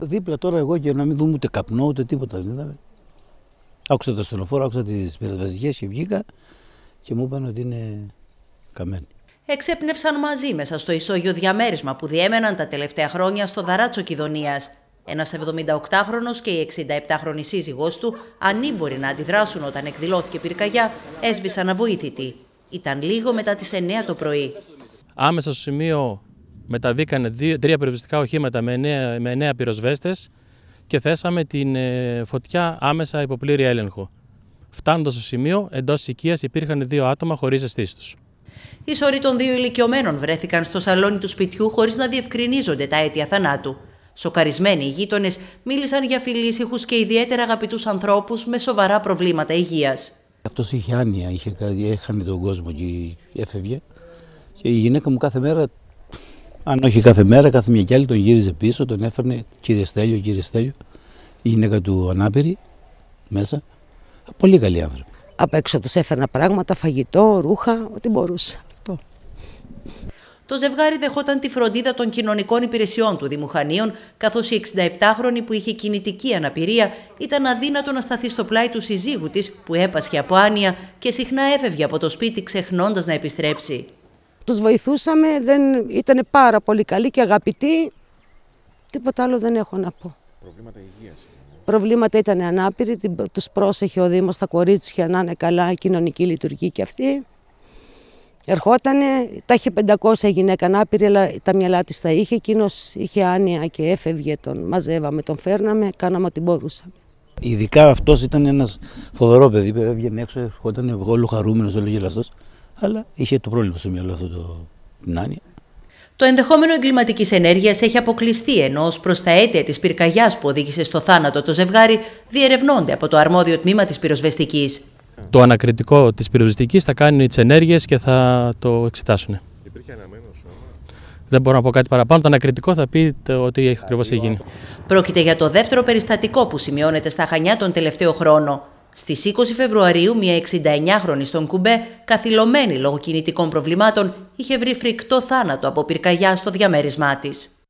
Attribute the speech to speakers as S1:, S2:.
S1: Δίπλα τώρα εγώ και να μην δούμε ούτε καπνό ούτε τίποτα δεν δηλαδή. είδαμε. Άκουσα το στενοφόρο, άκουσα τις πυροσβεστικές και βγήκα και μου είπαν ότι είναι καμένοι.
S2: Εξέπνευσαν μαζί μέσα στο ισόγειο διαμέρισμα που διέμεναν τα τελευταία χρόνια στο Δαράτσο Κιδονίας. Ένας 78χρονο και η 67χρονη σύζυγός του, ανήμποροι να αντιδράσουν όταν εκδηλώθηκε πυρκαγιά, έσβησαν αβοήθητοι. Ήταν λίγο μετά τις 9 το
S3: πρωί. Άμεσα στο σημείο μεταβήκαν δύο, τρία περιοριστικά οχήματα με εννέα, με πυροσβέστες και θέσαμε την ε, φωτιά άμεσα υποπλήρη έλεγχο. Φτάνοντας στο σημείο, εντός οικίας υπήρχαν δύο άτομα χωρίς αισθήσεις
S2: Οι σωροί των δύο ηλικιωμένων βρέθηκαν στο σαλόνι του σπιτιού χωρίς να διευκρινίζονται τα αίτια θανάτου. Σοκαρισμένοι οι γείτονες μίλησαν για φιλήσυχους και ιδιαίτερα αγαπητούς ανθρώπους με σοβαρά προβλήματα υγείας.
S1: Αυτός είχε άνοια, είχε, έχανε τον κόσμο και έφευγε. Και η γυναίκα μου κάθε μέρα αν όχι κάθε μέρα, κάθε μια και άλλη τον γύριζε πίσω, τον έφερνε κύριε Στέλιο, κύριε Στέλιο, η γυναίκα του ανάπηρη μέσα.
S4: Πολύ καλή άνθρωποι. Απ' έξω τους έφερνα πράγματα, φαγητό, ρούχα, ό,τι μπορούσε. Αυτό.
S2: Το ζευγάρι δεχόταν τη φροντίδα των κοινωνικών υπηρεσιών του Δημουχανίων, καθώς η 67χρονη που είχε κινητική αναπηρία ήταν αδύνατο να σταθεί στο πλάι του συζύγου της, που έπασχε από άνοια και συχνά έφευγε από το σπίτι ξεχνώντας να επιστρέψει.
S4: Τους βοηθούσαμε, δεν, ήταν πάρα πολύ καλοί και αγαπητοί. Τίποτα άλλο δεν έχω να πω. Προβλήματα υγείας. Προβλήματα ήταν ανάπηροι, τους πρόσεχε ο Δήμος τα κορίτσια να είναι καλά, κοινωνική λειτουργή και αυτή. Ερχότανε, τα είχε 500 γυναίκα ανάπηρη, αλλά τα μυαλά της τα είχε. Εκείνος είχε άνοια και έφευγε, τον μαζεύαμε, τον φέρναμε, κάναμε ό,τι μπορούσαμε.
S1: Ειδικά αυτός ήταν ένας φοβερό παιδί, έβγαινε έξω, ερχόταν ευγόλου χαρούμενος, όλο γελαστό αλλά είχε το πρόβλημα στο μυαλό αυτό το, την
S2: Το ενδεχόμενο εγκληματικής ενέργειας έχει αποκλειστεί, ενώ ως προς τα αίτια της πυρκαγιάς που οδήγησε στο θάνατο το ζευγάρι διερευνώνται από το αρμόδιο τμήμα της πυροσβεστικής.
S3: Το ανακριτικό της πυροσβεστικής θα κάνει τις ενέργειες και θα το εξετάσουν. Υπήρχε Δεν μπορώ να πω κάτι παραπάνω. Το ανακριτικό θα πει το ότι ακριβώ έχει γίνει.
S2: Πρόκειται για το δεύτερο περιστατικό που σημειώνεται στα Χανιά τον τελευταίο χρόνο. Στις 20 Φεβρουαρίου, μια 69χρονη στον Κουμπέ, καθυλωμένη λόγω κινητικών προβλημάτων, είχε βρει φρικτό θάνατο από πυρκαγιά στο διαμέρισμά της.